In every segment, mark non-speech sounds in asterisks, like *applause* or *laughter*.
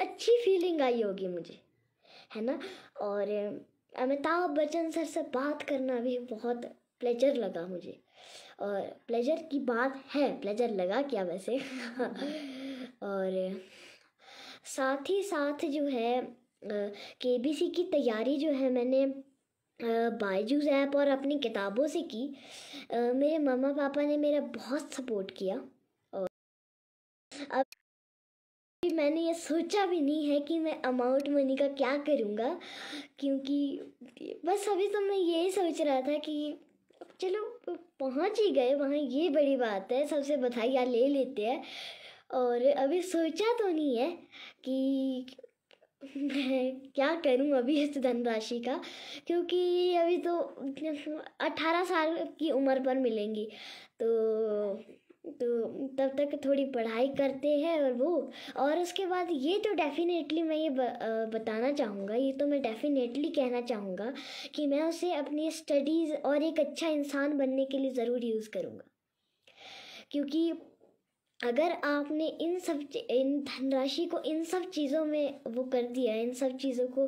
अच्छी फीलिंग आई होगी मुझे है ना और अमिताभ बच्चन सर से बात करना भी बहुत प्लेजर लगा मुझे और प्लेजर की बात है प्लेजर लगा क्या वैसे *laughs* और साथ ही साथ जो है के बी सी की तैयारी जो है मैंने बायजूज ऐप और अपनी किताबों से की मेरे मम्मा पापा ने मेरा बहुत सपोर्ट किया और अब मैंने ये सोचा भी नहीं है कि मैं अमाउंट मनी का क्या करूँगा क्योंकि बस अभी तो मैं यही सोच रहा था कि चलो पहुँच ही गए वहाँ ये बड़ी बात है सबसे बधाइयाँ ले लेते हैं और अभी सोचा तो नहीं है कि मैं क्या करूं अभी इस धनराशि का क्योंकि अभी तो अठारह साल की उम्र पर मिलेंगी तो तब तक थोड़ी पढ़ाई करते हैं और वो और उसके बाद ये तो डेफिनेटली मैं ये बताना चाहूँगा ये तो मैं डेफिनेटली कहना चाहूँगा कि मैं उसे अपनी स्टडीज़ और एक अच्छा इंसान बनने के लिए ज़रूर यूज़ करूँगा क्योंकि अगर आपने इन सब इन धनराशि को इन सब चीज़ों में वो कर दिया इन सब चीज़ों को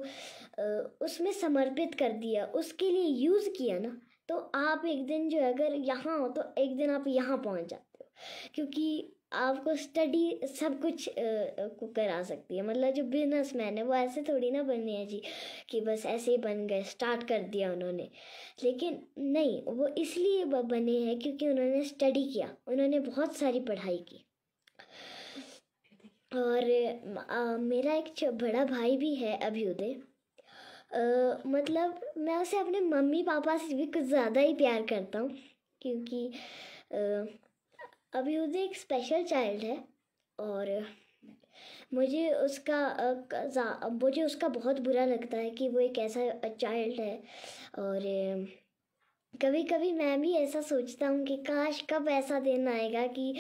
उसमें समर्पित कर दिया उसके लिए यूज़ किया ना तो आप एक दिन जो अगर यहाँ हो तो एक दिन आप यहाँ पहुँच जाते क्योंकि आपको स्टडी सब कुछ को करा सकती है मतलब जो बिजनेस मैन है वो ऐसे थोड़ी ना बने हैं जी कि बस ऐसे ही बन गए स्टार्ट कर दिया उन्होंने लेकिन नहीं वो इसलिए बने हैं क्योंकि उन्होंने स्टडी किया उन्होंने बहुत सारी पढ़ाई की और आ, मेरा एक बड़ा भाई भी है अभ्युदय मतलब मैं उसे अपने मम्मी पापा से भी कुछ ज़्यादा ही प्यार करता हूँ क्योंकि आ, उसे एक स्पेशल चाइल्ड है और मुझे उसका मुझे उसका बहुत बुरा लगता है कि वो एक ऐसा चाइल्ड है और कभी कभी मैं भी ऐसा सोचता हूँ कि काश कब ऐसा दिन आएगा कि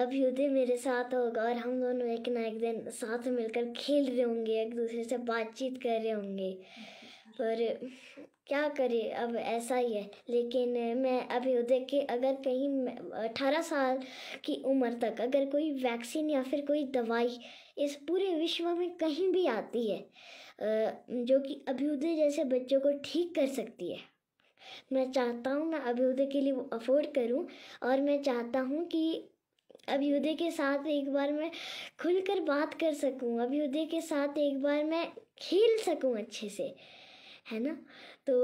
अभ्युदय मेरे साथ होगा और हम दोनों एक ना एक दिन साथ मिलकर खेल रहे होंगे एक दूसरे से बातचीत कर रहे होंगे पर क्या करे अब ऐसा ही है लेकिन मैं अभ्युदय के अगर कहीं अठारह साल की उम्र तक अगर कोई वैक्सीन या फिर कोई दवाई इस पूरे विश्व में कहीं भी आती है जो कि अभ्युदय जैसे बच्चों को ठीक कर सकती है मैं चाहता हूँ मैं अभ्युदय के लिए अफोर्ड करूँ और मैं चाहता हूँ कि अभ्युदय के साथ एक बार मैं खुलकर बात कर सकूँ अभ्युदय के साथ एक बार मैं खेल सकूँ अच्छे से है ना तो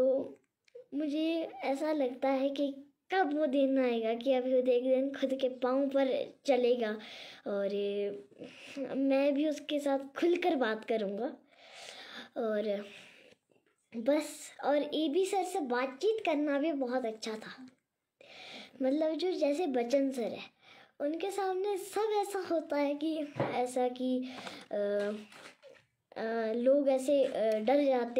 मुझे ऐसा लगता है कि कब वो दिन आएगा कि अभी एक दिन खुद के पाँव पर चलेगा और मैं भी उसके साथ खुलकर बात करूँगा और बस और ए बी सर से बातचीत करना भी बहुत अच्छा था मतलब जो जैसे बचन सर है उनके सामने सब ऐसा होता है कि ऐसा कि आ, आ, लोग ऐसे डर जाते